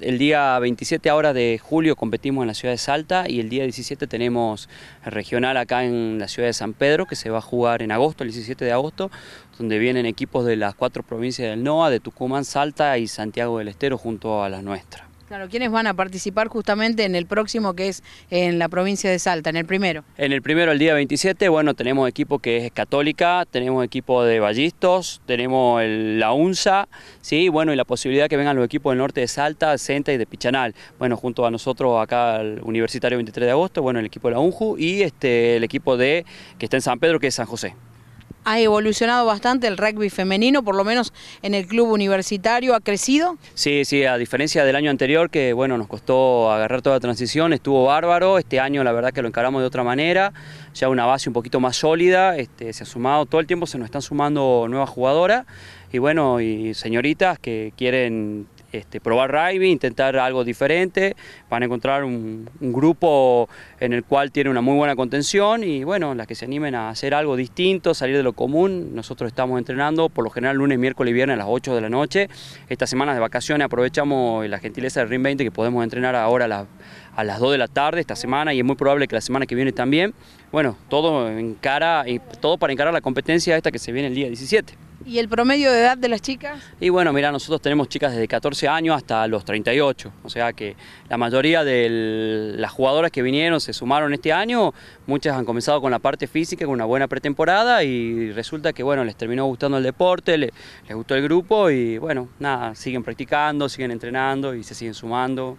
El día 27 ahora de julio competimos en la ciudad de Salta y el día 17 tenemos regional acá en la ciudad de San Pedro que se va a jugar en agosto, el 17 de agosto, donde vienen equipos de las cuatro provincias del NOA, de Tucumán, Salta y Santiago del Estero junto a las nuestras. Claro, ¿quiénes van a participar justamente en el próximo que es en la provincia de Salta, en el primero? En el primero, el día 27, bueno, tenemos equipo que es Católica, tenemos equipo de Ballistos, tenemos la UNSA, sí, bueno, y la posibilidad que vengan los equipos del norte de Salta, Senta y de Pichanal. Bueno, junto a nosotros acá el Universitario 23 de Agosto, bueno, el equipo de la UNJU y este, el equipo de que está en San Pedro, que es San José ha evolucionado bastante el rugby femenino, por lo menos en el club universitario, ¿ha crecido? Sí, sí, a diferencia del año anterior, que bueno, nos costó agarrar toda la transición, estuvo bárbaro, este año la verdad que lo encaramos de otra manera, ya una base un poquito más sólida, este, se ha sumado, todo el tiempo se nos están sumando nuevas jugadoras, y bueno, y señoritas que quieren este, probar rugby, intentar algo diferente, van a encontrar un, grupo en el cual tiene una muy buena contención y bueno, las que se animen a hacer algo distinto, salir de lo común, nosotros estamos entrenando por lo general lunes, miércoles y viernes a las 8 de la noche, estas semanas de vacaciones aprovechamos la gentileza del RIM 20 que podemos entrenar ahora a las, 2 de la tarde esta semana y es muy probable que la semana que viene también, bueno, todo, en cara, todo para encarar la competencia esta que se viene el día 17. ¿Y el promedio de edad de las chicas? Y bueno, mira, nosotros tenemos chicas desde 14 años hasta los 38, o sea que la mayoría de las jugadoras que vinieron, se sumaron este año, muchas han comenzado con la parte física, con una buena pretemporada y resulta que bueno, les terminó gustando el deporte, les, les gustó el grupo y bueno, nada, siguen practicando, siguen entrenando y se siguen sumando.